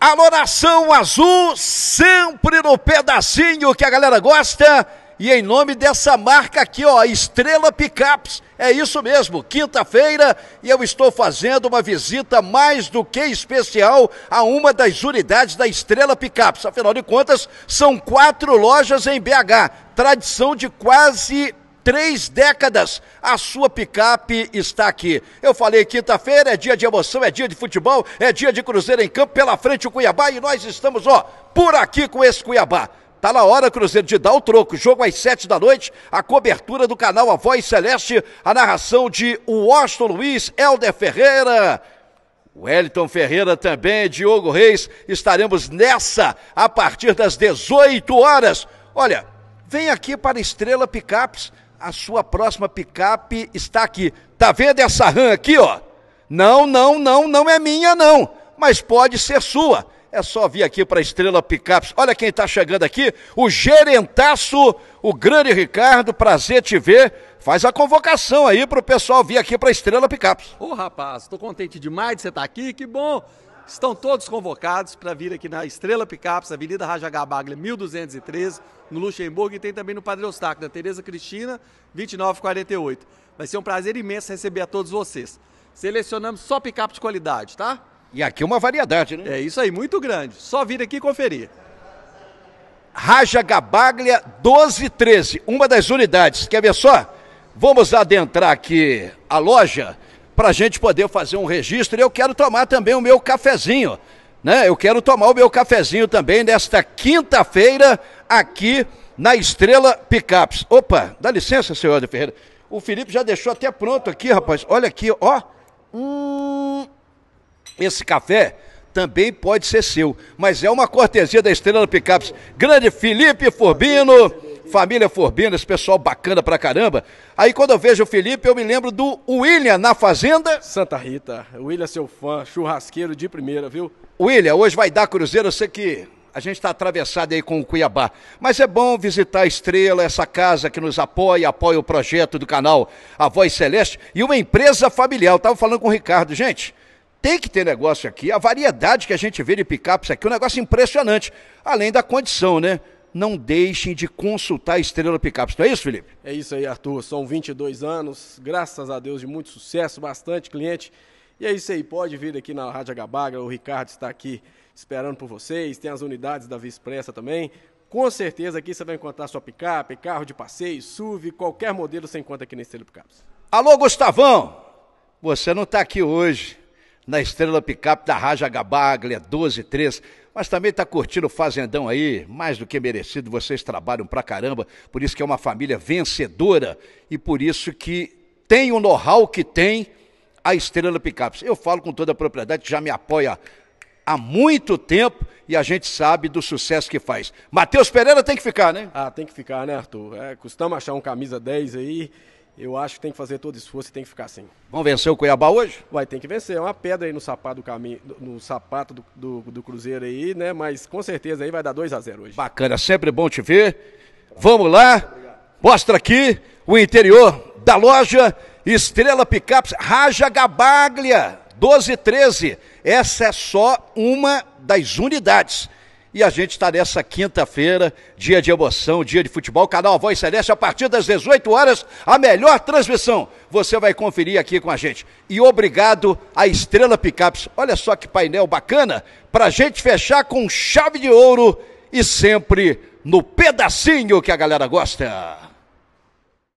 Alô, Nação Azul, sempre no pedacinho que a galera gosta. E em nome dessa marca aqui, ó, Estrela Picaps É isso mesmo, quinta-feira e eu estou fazendo uma visita mais do que especial a uma das unidades da Estrela Picaps. Afinal de contas, são quatro lojas em BH, tradição de quase três décadas, a sua picape está aqui. Eu falei quinta-feira, é dia de emoção, é dia de futebol, é dia de Cruzeiro em campo, pela frente o Cuiabá e nós estamos, ó, por aqui com esse Cuiabá. Tá na hora, Cruzeiro, de dar o troco. Jogo às sete da noite, a cobertura do canal A Voz Celeste, a narração de Washington Luiz, Helder Ferreira, Wellington Ferreira também, Diogo Reis, estaremos nessa a partir das 18 horas. Olha, vem aqui para Estrela Picapes a sua próxima picape está aqui. Tá vendo essa RAM aqui, ó? Não, não, não, não é minha não, mas pode ser sua. É só vir aqui para Estrela Picapes. Olha quem está chegando aqui, o gerentaço, o grande Ricardo. Prazer te ver. Faz a convocação aí para o pessoal vir aqui para Estrela Picapes. Ô, rapaz, estou contente demais de você estar tá aqui. Que bom Estão todos convocados para vir aqui na Estrela Picapes, Avenida Raja Gabaglia, 1213, no Luxemburgo, e tem também no Padre Eustáquio, na Tereza Cristina, 2948. Vai ser um prazer imenso receber a todos vocês. Selecionamos só picape de qualidade, tá? E aqui uma variedade, né? É isso aí, muito grande. Só vir aqui conferir. Raja Gabaglia 1213, uma das unidades. Quer ver só? Vamos adentrar aqui a loja para a gente poder fazer um registro. E eu quero tomar também o meu cafezinho, né? Eu quero tomar o meu cafezinho também nesta quinta-feira aqui na Estrela Picaps. Opa, dá licença, senhor Ferreira. O Felipe já deixou até pronto aqui, rapaz. Olha aqui, ó. Hum, esse café também pode ser seu, mas é uma cortesia da Estrela Picaps. Grande Felipe Forbino família Forbina, esse pessoal bacana pra caramba. Aí quando eu vejo o Felipe, eu me lembro do William na Fazenda. Santa Rita, William seu fã, churrasqueiro de primeira, viu? William, hoje vai dar cruzeiro, eu sei que a gente está atravessado aí com o Cuiabá. Mas é bom visitar a Estrela, essa casa que nos apoia, apoia o projeto do canal A Voz Celeste e uma empresa familiar. Eu estava falando com o Ricardo, gente. Tem que ter negócio aqui. A variedade que a gente vê de picapes aqui é um negócio impressionante. Além da condição, né? não deixem de consultar a Estrela Picapes. Não é isso, Felipe? É isso aí, Arthur. São 22 anos, graças a Deus, de muito sucesso, bastante cliente. E é isso aí, pode vir aqui na Rádio Agabaga, o Ricardo está aqui esperando por vocês, tem as unidades da Via Expressa também. Com certeza aqui você vai encontrar sua picape, carro de passeio, SUV, qualquer modelo você encontra aqui na Estrela Picapes. Alô, Gustavão! Você não está aqui hoje, na Estrela Picape da Raja Gabaglia, 123, Mas também tá curtindo o Fazendão aí, mais do que merecido, vocês trabalham pra caramba, por isso que é uma família vencedora e por isso que tem o know-how que tem a Estrela Picapes. Eu falo com toda a propriedade, já me apoia há muito tempo e a gente sabe do sucesso que faz. Matheus Pereira tem que ficar, né? Ah, tem que ficar, né, Arthur? É, achar um camisa 10 aí eu acho que tem que fazer todo esforço e tem que ficar assim. Vão vencer o Cuiabá hoje? Vai, tem que vencer. É uma pedra aí no sapato do caminho, no sapato do, do, do Cruzeiro aí, né? Mas com certeza aí vai dar 2 a 0 hoje. Bacana, sempre bom te ver. Vamos lá. Mostra aqui o interior da loja Estrela Picapes Raja Gabaglia 1213. Essa é só uma das unidades. E a gente está nessa quinta-feira, dia de emoção, dia de futebol, canal Voz Celeste, a partir das 18 horas, a melhor transmissão. Você vai conferir aqui com a gente. E obrigado à Estrela Picapes. Olha só que painel bacana para a gente fechar com chave de ouro e sempre no pedacinho que a galera gosta.